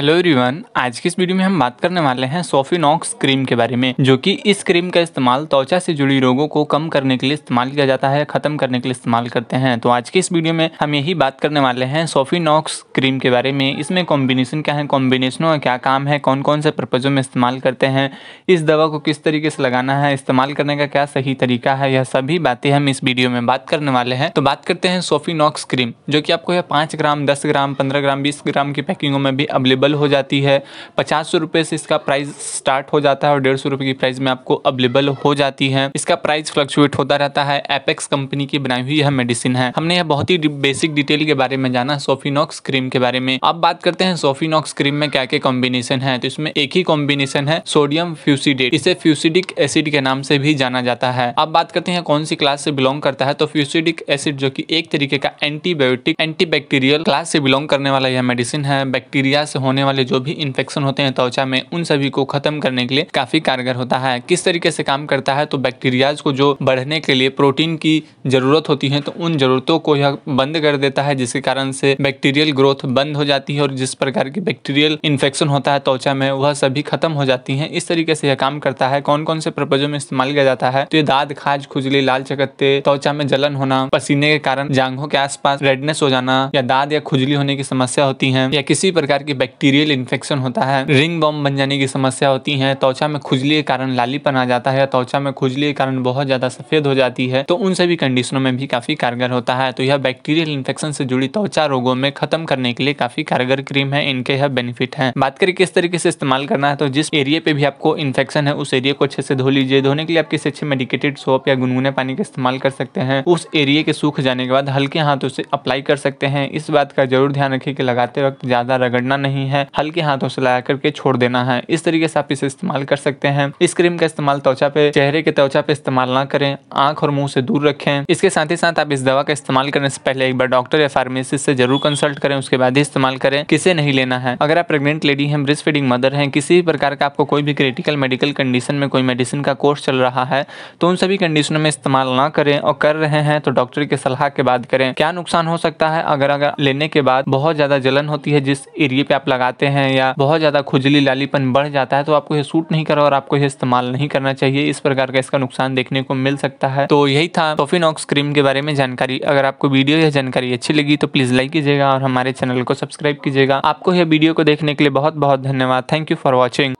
hello everyone आज की इस वीडियो में हम बात करने वाले हैं सोफिनॉक्स क्रीम के बारे में जो कि इस क्रीम का इस्तेमाल त्वचा से जुड़ी रोगों को कम करने के लिए इस्तेमाल किया जाता है खत्म करने के लिए इस्तेमाल करते हैं तो आज की इस वीडियो में हम यही बात करने वाले हैं सोफिनॉक्स क्रीम के बारे में इसमें कॉम्बिनेशन क्या है कॉम्बिनेशनों का क्या काम है कौन कौन से पर्पजों में इस्तेमाल करते हैं इस दवा को किस तरीके से लगाना है इस्तेमाल करने का क्या सही तरीका है यह सभी बातें हम इस वीडियो में बात करने वाले हैं तो बात करते हैं सोफिनॉक्स क्रीम जो कि आपको यह पाँच ग्राम दस ग्राम पंद्रह ग्राम बीस ग्राम की पैकिंगों में भी अवेलेबल अवेलेबल हो जाती है पचास रुपये से इसका प्राइस स्टार्ट हो जाता है और डेढ़ सौ रुपये की प्राइस में आपको अवेलेबल हो जाती है इसका प्राइस फ्लक्चुएट होता रहता है एपेक्स कंपनी की बनाई हुई यह मेडिसिन है हमने यह बहुत ही बेसिक डिटेल के बारे में जाना सोफिनॉक्स क्रीम के बारे में अब बात करते हैं सोफिनॉक्स क्रीम में क्या क्या कॉम्बिनेशन है तो इसमें एक ही कॉम्बिनेशन है सोडियम फ्यूसीडेट इसे फ्यूसिडिक एसिड के नाम से भी जाना जाता है अब बात करते हैं कौन सी क्लास से बिलोंग करता है तो फ्यूसिडिक एसिड जो की एक तरीके का एंटीबायोटिक एंटीबैक्टीरियल क्लास से बिलोंग करने वाला यह मेडिसिन है बैक्टीरिया से होने होने वाले जो भी इन्फेक्शन होते हैं त्वचा में उन सभी को खत्म करने के लिए काफी कारगर होता है किस तरीके से काम करता है तो बैक्टीरियाज को जो बढ़ने के लिए प्रोटीन की जरूरत होती है तो उन जरूरतों को यह बंद कर देता है जिसके कारण से बैक्टीरियल ग्रोथ बंद हो जाती है और जिस प्रकार की बैक्टीरियल इन्फेक्शन होता है त्वचा में वह सभी खत्म हो जाती है इस तरीके से यह काम करता है कौन कौन से पर्पजों में इस्तेमाल किया जाता है तो ये दाद खाज खुजली लाल चकत्ते त्वचा में जलन होना पसीने के कारण जांघों के आसपास रेडनेस हो जाना या दाद या खुजली होने की समस्या होती है या किसी प्रकार की बैक्टीरिया बैक्टीरियल इन्फेक्शन होता है रिंग बॉम बन जाने की समस्या होती है त्वचा में खुजली के कारण लालीपन आ जाता है त्वचा में खुजली के कारण बहुत ज्यादा सफेद हो जाती है तो उन सभी कंडीशनों में भी काफी कारगर होता है तो यह बैक्टीरियल इन्फेक्शन से जुड़ी त्वचा रोगों में खत्म करने के लिए काफी कारगर क्रीम है इनके यह बेनिफिट है बात करें किस तरीके से इस्तेमाल करना है तो जिस एरिया पे भी आपको इन्फेक्शन है उस एरिया को अच्छे से धो लीजिए धोने के लिए आप किसी अच्छे मेडिकेटेड सोप या गुनगुने पानी का इस्तेमाल कर सकते हैं उस एरिया के सूख जाने के बाद हल्के हाथों से अप्लाई कर सकते हैं इस बात का जरूर ध्यान रखें कि लगाते वक्त ज्यादा रगड़ना नहीं नहीं है हल्के हाथों से लगा करके छोड़ देना है इस तरीके से आप इसे इस्तेमाल कर सकते हैं इस क्रीम का इस्तेमाल त्वचा पे चेहरे के त्वचा पे इस्तेमाल ना करें आंख और मुंह से दूर रखें इसके साथ ही साथ आप इस दवा का इस्तेमाल करने से पहले एक बार डॉक्टर या फार्मेसिस्ट से जरूर कंसल्ट करें उसके बाद ही इस्तेमाल करें किसे नहीं लेना है अगर आप प्रेगनेंट लेडी हैं ब्रेस्ट फीडिंग मदर हैं किसी भी प्रकार का आपको कोई भी क्रिटिकल मेडिकल कंडीशन में कोई मेडिसिन का कोर्स चल रहा है तो उन सभी कंडीशनों में इस्तेमाल ना करें और कर रहे हैं तो डॉक्टर की सलाह के बाद करें क्या नुकसान हो सकता है अगर अगर लेने के बाद बहुत ज्यादा जलन होती है जिस एरिए पे आप लगा लगाते हैं या बहुत ज़्यादा खुजली लालीपन बढ़ जाता है तो आपको यह सूट नहीं करा और आपको यह इस्तेमाल नहीं करना चाहिए इस प्रकार का इसका नुकसान देखने को मिल सकता है तो यही था टोफिनॉक्स क्रीम के बारे में जानकारी अगर आपको वीडियो या जानकारी अच्छी लगी तो प्लीज़ लाइक कीजिएगा और हमारे चैनल को सब्सक्राइब कीजिएगा आपको यह वीडियो को देखने के लिए बहुत बहुत धन्यवाद थैंक यू फॉर वॉचिंग